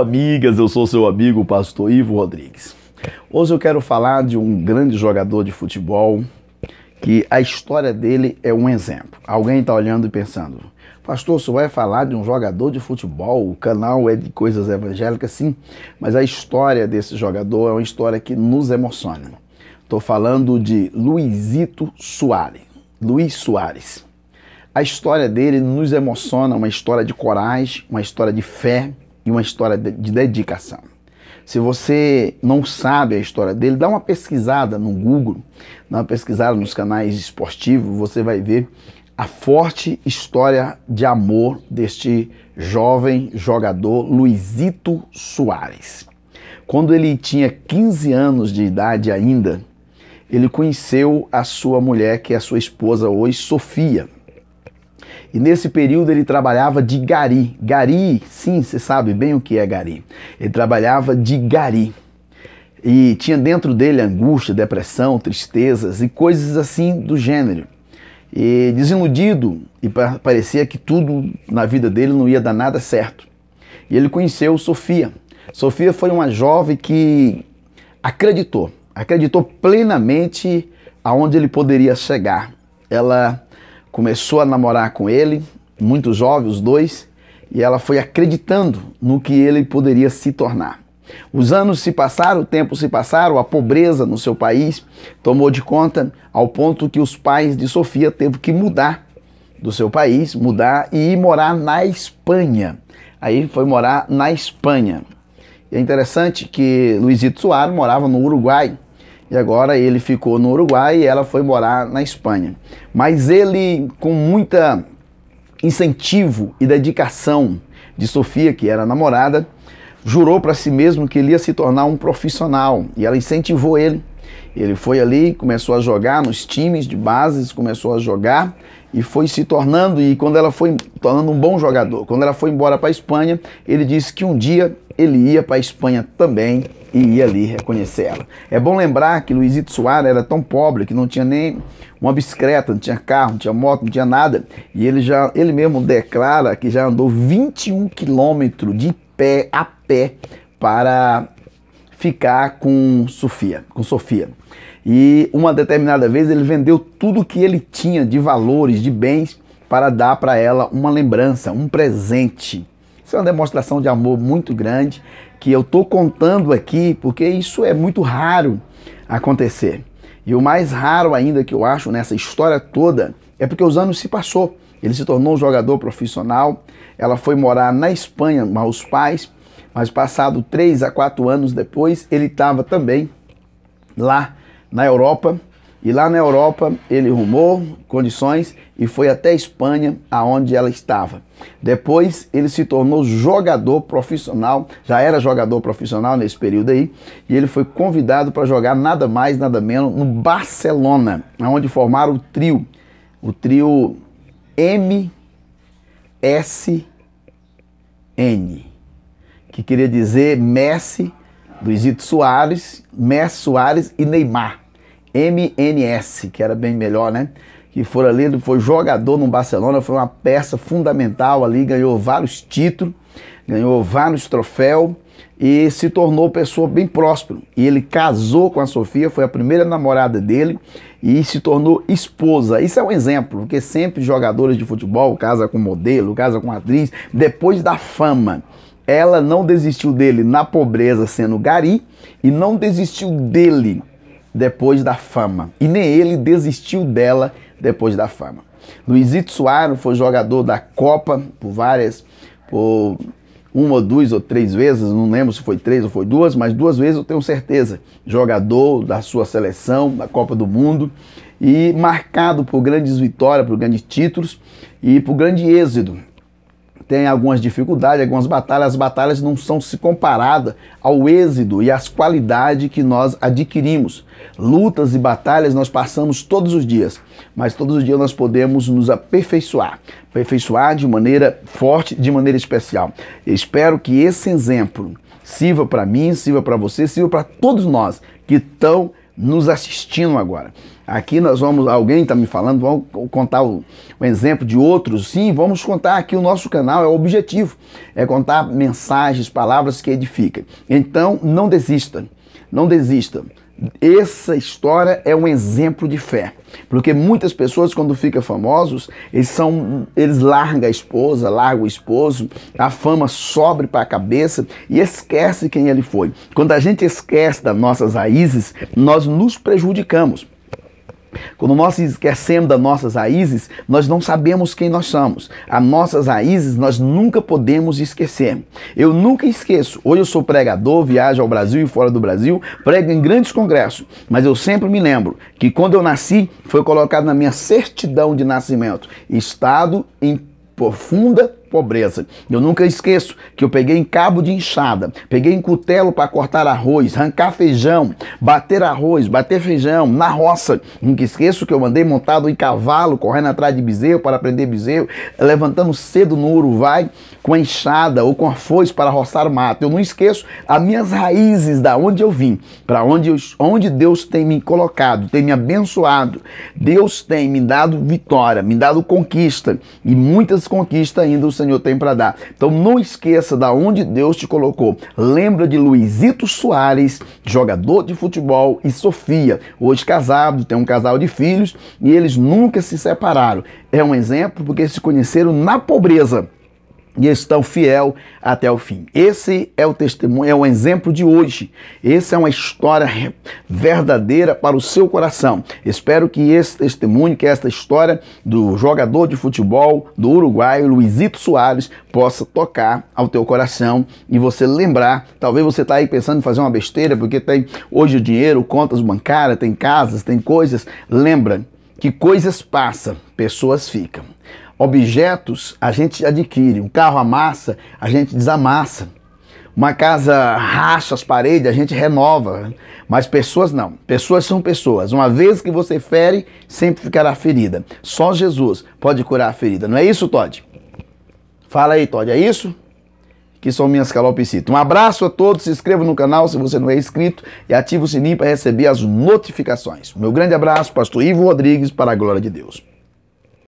Amigas, eu sou seu amigo, pastor Ivo Rodrigues. Hoje eu quero falar de um grande jogador de futebol que a história dele é um exemplo. Alguém está olhando e pensando, pastor, você vai falar de um jogador de futebol, o canal é de coisas evangélicas, sim, mas a história desse jogador é uma história que nos emociona. Estou falando de Luizito Soares. Luiz Soares. A história dele nos emociona, uma história de coragem, uma história de fé, e uma história de dedicação. Se você não sabe a história dele, dá uma pesquisada no Google, dá uma pesquisada nos canais esportivos, você vai ver a forte história de amor deste jovem jogador Luizito Soares. Quando ele tinha 15 anos de idade ainda, ele conheceu a sua mulher, que é a sua esposa hoje, Sofia. E nesse período ele trabalhava de gari. Gari, sim, você sabe bem o que é gari. Ele trabalhava de gari. E tinha dentro dele angústia, depressão, tristezas e coisas assim do gênero. E desiludido, e parecia que tudo na vida dele não ia dar nada certo. E ele conheceu Sofia. Sofia foi uma jovem que acreditou, acreditou plenamente aonde ele poderia chegar. Ela começou a namorar com ele, muito jovem, os dois, e ela foi acreditando no que ele poderia se tornar. Os anos se passaram, o tempo se passaram, a pobreza no seu país tomou de conta ao ponto que os pais de Sofia teve que mudar do seu país, mudar e ir morar na Espanha. Aí foi morar na Espanha. E é interessante que Luizito Soares morava no Uruguai, e agora ele ficou no Uruguai e ela foi morar na Espanha. Mas ele, com muita incentivo e dedicação de Sofia, que era namorada, jurou para si mesmo que ele ia se tornar um profissional e ela incentivou ele. Ele foi ali, começou a jogar nos times de bases, começou a jogar e foi se tornando e quando ela foi tornando um bom jogador, quando ela foi embora para a Espanha, ele disse que um dia ele ia para a Espanha também e ia ali reconhecer ela. É bom lembrar que Luizito Soares era tão pobre que não tinha nem uma bicicleta, não tinha carro, não tinha moto, não tinha nada. E ele já, ele mesmo declara que já andou 21 quilômetros de pé a pé para ficar com Sofia, com Sofia. E uma determinada vez ele vendeu tudo que ele tinha de valores, de bens, para dar para ela uma lembrança, um presente. Isso é uma demonstração de amor muito grande que eu estou contando aqui, porque isso é muito raro acontecer. E o mais raro ainda que eu acho nessa história toda é porque os anos se passou. Ele se tornou um jogador profissional, ela foi morar na Espanha com os pais, mas passado três a quatro anos depois, ele estava também lá na Europa, e lá na Europa ele rumou condições e foi até a Espanha, aonde ela estava. Depois ele se tornou jogador profissional, já era jogador profissional nesse período aí, e ele foi convidado para jogar nada mais, nada menos no Barcelona, onde formaram o trio, o trio MSN, que queria dizer Messi, Luizito Soares, Messi Soares e Neymar. MNS, que era bem melhor, né? Que foi ali, foi jogador no Barcelona, foi uma peça fundamental ali, ganhou vários títulos, ganhou vários troféus e se tornou pessoa bem próspera. E ele casou com a Sofia, foi a primeira namorada dele e se tornou esposa. Isso é um exemplo, porque sempre jogadores de futebol casa com modelo, casa com atriz, depois da fama. Ela não desistiu dele na pobreza sendo gari e não desistiu dele depois da fama. E nem ele desistiu dela depois da fama. Luizito Soares foi jogador da Copa por várias, por uma ou duas ou três vezes, não lembro se foi três ou foi duas, mas duas vezes eu tenho certeza. Jogador da sua seleção, da Copa do Mundo, e marcado por grandes vitórias, por grandes títulos e por grande êxito tem algumas dificuldades, algumas batalhas. As batalhas não são se comparadas ao êxito e às qualidades que nós adquirimos. Lutas e batalhas nós passamos todos os dias, mas todos os dias nós podemos nos aperfeiçoar, aperfeiçoar de maneira forte, de maneira especial. Eu espero que esse exemplo sirva para mim, sirva para você, sirva para todos nós que estão nos assistindo agora. Aqui nós vamos, alguém está me falando, vamos contar o, o, exemplo de outros. Sim, vamos contar aqui o nosso canal, é o objetivo, é contar mensagens, palavras que edificam. Então, não desista, não desista essa história é um exemplo de fé. Porque muitas pessoas, quando ficam famosos, eles, são, eles largam a esposa, largam o esposo, a fama sobe para a cabeça e esquece quem ele foi. Quando a gente esquece das nossas raízes, nós nos prejudicamos. Quando nós esquecemos das nossas raízes, nós não sabemos quem nós somos. As nossas raízes nós nunca podemos esquecer. Eu nunca esqueço. Hoje eu sou pregador, viajo ao Brasil e fora do Brasil, prego em grandes congressos, mas eu sempre me lembro que quando eu nasci, foi colocado na minha certidão de nascimento estado em profunda pobreza. Eu nunca esqueço que eu peguei em cabo de enxada, peguei em cutelo para cortar arroz, arrancar feijão, bater arroz, bater feijão na roça. Nunca esqueço que eu andei montado em cavalo, correndo atrás de bezerro para prender bezerro, levantando cedo no Uruvai com a enxada ou com a foice para roçar mato. Eu não esqueço as minhas raízes, da onde eu vim, para onde, onde Deus tem me colocado, tem me abençoado. Deus tem me dado vitória, me dado conquista e muitas conquistas ainda o Senhor tem para dar. Então não esqueça da onde Deus te colocou. Lembra de Luizito Soares, jogador de futebol, e Sofia, hoje casado, tem um casal de filhos e eles nunca se separaram. É um exemplo porque se conheceram na pobreza e estão fiel até o fim. Esse é o testemunho, é o exemplo de hoje. Essa é uma história verdadeira para o seu coração. Espero que esse testemunho, que esta história do jogador de futebol do Uruguai, Luizito Soares, possa tocar ao teu coração e você lembrar. Talvez você está aí pensando em fazer uma besteira, porque tem hoje o dinheiro, contas bancárias, tem casas, tem coisas. Lembra que coisas passam, pessoas ficam. Objetos a gente adquire, um carro amassa, a gente desamassa. Uma casa racha as paredes, a gente renova. Mas pessoas não. Pessoas são pessoas. Uma vez que você fere, sempre ficará ferida. Só Jesus pode curar a ferida. Não é isso, Todd? Fala aí, Todd. É isso? Que são minhas calopsitas. Um abraço a todos. Se inscreva no canal se você não é inscrito e ative o sininho para receber as notificações. Meu grande abraço, Pastor Ivo Rodrigues, para a glória de Deus.